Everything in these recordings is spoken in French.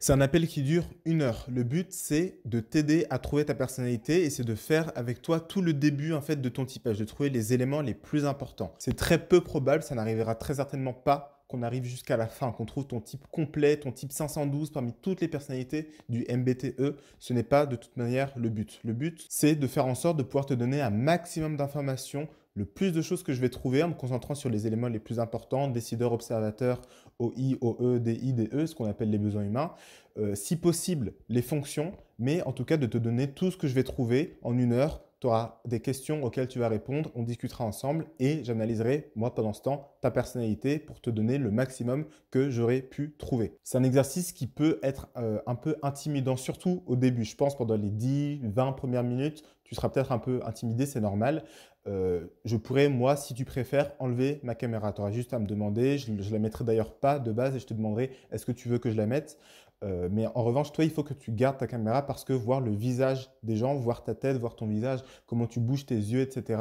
C'est un appel qui dure une heure. Le but, c'est de t'aider à trouver ta personnalité et c'est de faire avec toi tout le début en fait de ton typage, de trouver les éléments les plus importants. C'est très peu probable, ça n'arrivera très certainement pas qu'on arrive jusqu'à la fin, qu'on trouve ton type complet, ton type 512 parmi toutes les personnalités du MBTE. Ce n'est pas de toute manière le but. Le but, c'est de faire en sorte de pouvoir te donner un maximum d'informations le plus de choses que je vais trouver en me concentrant sur les éléments les plus importants, décideurs, observateurs, OI, OE, DI, DE, ce qu'on appelle les besoins humains, euh, si possible les fonctions, mais en tout cas de te donner tout ce que je vais trouver en une heure. Tu auras des questions auxquelles tu vas répondre, on discutera ensemble et j'analyserai, moi pendant ce temps, ta personnalité pour te donner le maximum que j'aurais pu trouver. C'est un exercice qui peut être euh, un peu intimidant, surtout au début. Je pense pendant les 10, 20 premières minutes, tu seras peut-être un peu intimidé, c'est normal. Euh, je pourrais, moi, si tu préfères, enlever ma caméra. Tu auras juste à me demander. Je ne la mettrai d'ailleurs pas de base et je te demanderai est-ce que tu veux que je la mette euh, mais en revanche, toi, il faut que tu gardes ta caméra parce que voir le visage des gens, voir ta tête, voir ton visage, comment tu bouges tes yeux, etc.,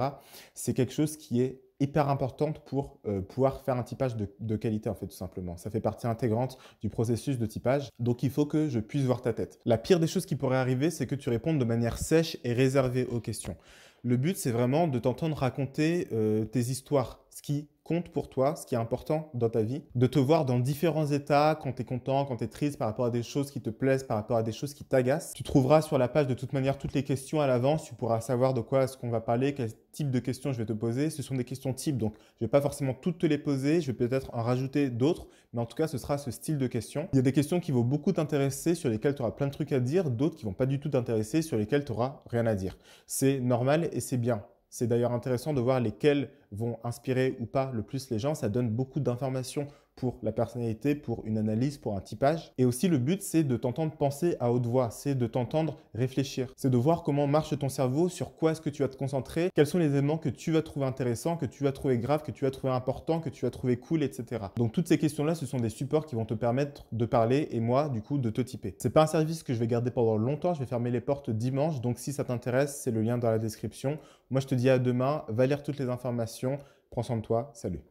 c'est quelque chose qui est hyper importante pour euh, pouvoir faire un typage de, qualité, en fait, tout simplement. Ça fait partie intégrante du processus de typage. Donc, il faut que je puisse voir ta tête. La pire des choses qui pourraient arriver, c'est que tu répondes de manière sèche et réservée aux questions. Le but, c'est vraiment de t'entendre raconter euh, tes histoires, ce qui compte pour toi, ce qui est important dans ta vie, de te voir dans différents états, quand tu es content, quand tu es triste, par rapport à des choses qui te plaisent, par rapport à des choses qui t'agacent. Tu trouveras sur la page de toute manière toutes les questions à l'avance, tu pourras savoir de quoi est-ce qu'on va parler, quel type de questions je vais te poser. Ce sont des questions types, donc je ne vais pas forcément toutes te les poser, je vais peut-être en rajouter d'autres, mais en tout cas ce sera ce style de questions. Il y a des questions qui vont beaucoup t'intéresser, sur lesquelles tu auras plein de trucs à dire, d'autres qui vont pas du tout t'intéresser, sur lesquelles tu auras rien à dire. C'est normal et c'est bien. C'est d'ailleurs intéressant de voir lesquels vont inspirer ou pas le plus les gens. Ça donne beaucoup d'informations pour la personnalité, pour une analyse, pour un typage. Et aussi le but, c'est de t'entendre penser à haute voix, c'est de t'entendre réfléchir, c'est de voir comment marche ton cerveau, sur quoi est-ce que tu vas te concentrer, quels sont les éléments que tu vas trouver intéressants, que tu vas trouver graves, que tu vas trouver importants, que tu vas trouver cool, etc. Donc toutes ces questions-là, ce sont des supports qui vont te permettre de parler et moi, du coup, de te typer. C'est pas un service que je vais garder pendant longtemps, je vais fermer les portes dimanche, donc si ça t'intéresse, c'est le lien dans la description. Moi, je te dis à demain, va lire toutes les informations, prends soin de toi, salut.